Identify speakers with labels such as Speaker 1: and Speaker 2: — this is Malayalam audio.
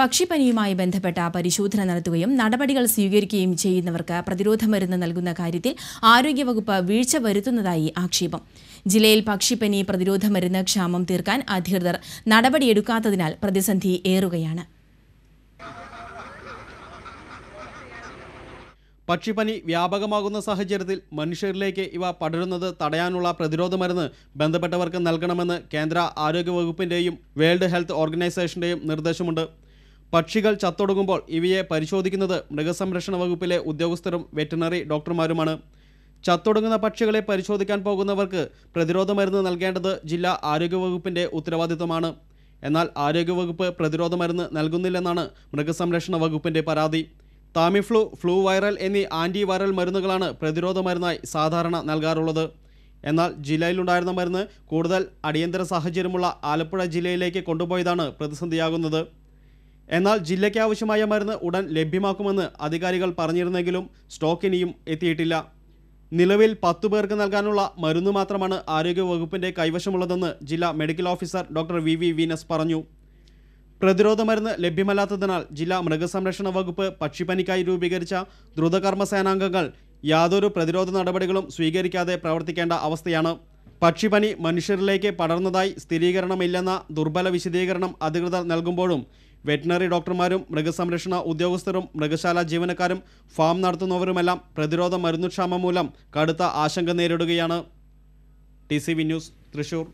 Speaker 1: പക്ഷിപ്പനിയുമായി ബന്ധപ്പെട്ട പരിശോധന നടത്തുകയും നടപടികൾ സ്വീകരിക്കുകയും ചെയ്യുന്നവർക്ക് പ്രതിരോധ മരുന്ന് നൽകുന്ന കാര്യത്തിൽ ആരോഗ്യവകുപ്പ് വീഴ്ച വരുത്തുന്നതായി ആക്ഷേപം ജില്ലയിൽ പക്ഷിപ്പനി പ്രതിരോധ മരുന്ന് ക്ഷാമം തീർക്കാൻ അധികൃതർ നടപടിയെടുക്കാത്തതിനാൽ പ്രതിസന്ധി ഏറുകയാണ്
Speaker 2: പക്ഷിപ്പനി വ്യാപകമാകുന്ന സാഹചര്യത്തിൽ മനുഷ്യരിലേക്ക് ഇവ പടരുന്നത് തടയാനുള്ള പ്രതിരോധ മരുന്ന് ബന്ധപ്പെട്ടവർക്ക് നൽകണമെന്ന് കേന്ദ്ര ആരോഗ്യവകുപ്പിൻ്റെയും വേൾഡ് ഹെൽത്ത് ഓർഗനൈസേഷൻ്റെയും നിർദ്ദേശമുണ്ട് പക്ഷികൾ ചത്തൊടുങ്ങുമ്പോൾ ഇവയെ പരിശോധിക്കുന്നത് മൃഗസംരക്ഷണ വകുപ്പിലെ ഉദ്യോഗസ്ഥരും വെറ്റിനറി ഡോക്ടർമാരുമാണ് ചത്തൊടുങ്ങുന്ന പക്ഷികളെ പരിശോധിക്കാൻ പോകുന്നവർക്ക് പ്രതിരോധ മരുന്ന് നൽകേണ്ടത് ജില്ലാ ആരോഗ്യവകുപ്പിൻ്റെ ഉത്തരവാദിത്തമാണ് എന്നാൽ ആരോഗ്യവകുപ്പ് പ്രതിരോധ മരുന്ന് നൽകുന്നില്ലെന്നാണ് മൃഗസംരക്ഷണ വകുപ്പിൻ്റെ പരാതി താമിഫ്ലു ഫ്ലൂ വൈറൽ എന്നീ ആൻറ്റി വൈറൽ മരുന്നുകളാണ് പ്രതിരോധ മരുന്നായി സാധാരണ നൽകാറുള്ളത് എന്നാൽ ജില്ലയിലുണ്ടായിരുന്ന മരുന്ന് കൂടുതൽ അടിയന്തര സാഹചര്യമുള്ള ആലപ്പുഴ ജില്ലയിലേക്ക് കൊണ്ടുപോയതാണ് പ്രതിസന്ധിയാകുന്നത് എന്നാൽ ജില്ലയ്ക്ക് ആവശ്യമായ മരുന്ന് ഉടൻ ലഭ്യമാക്കുമെന്ന് അധികാരികൾ പറഞ്ഞിരുന്നെങ്കിലും സ്റ്റോക്ക് ഇനിയും എത്തിയിട്ടില്ല നിലവിൽ പത്തു പേർക്ക് നൽകാനുള്ള മരുന്ന് മാത്രമാണ് ആരോഗ്യവകുപ്പിൻ്റെ കൈവശമുള്ളതെന്ന് ജില്ലാ medical officer doctor V V Venus പറഞ്ഞു പ്രതിരോധ മരുന്ന് ലഭ്യമല്ലാത്തതിനാൽ ജില്ലാ മൃഗസംരക്ഷണ വകുപ്പ് പക്ഷിപ്പനിക്കായി രൂപീകരിച്ച ദ്രുതകർമ്മ സേനാംഗങ്ങൾ യാതൊരു പ്രതിരോധ നടപടികളും സ്വീകരിക്കാതെ പ്രവർത്തിക്കേണ്ട അവസ്ഥയാണ് പക്ഷിപ്പനി മനുഷ്യരിലേക്ക് പടർന്നതായി സ്ഥിരീകരണമില്ലെന്ന ദുർബല വിശദീകരണം അധികൃതർ നൽകുമ്പോഴും വെറ്റിനറി ഡോക്ടർമാരും മൃഗസംരക്ഷണ ഉദ്യോഗസ്ഥരും മൃഗശാല ജീവനക്കാരും ഫാം നടത്തുന്നവരുമെല്ലാം പ്രതിരോധ മരുന്നുക്ഷാമം മൂലം കടുത്ത ആശങ്ക നേരിടുകയാണ് ടി ന്യൂസ് തൃശൂർ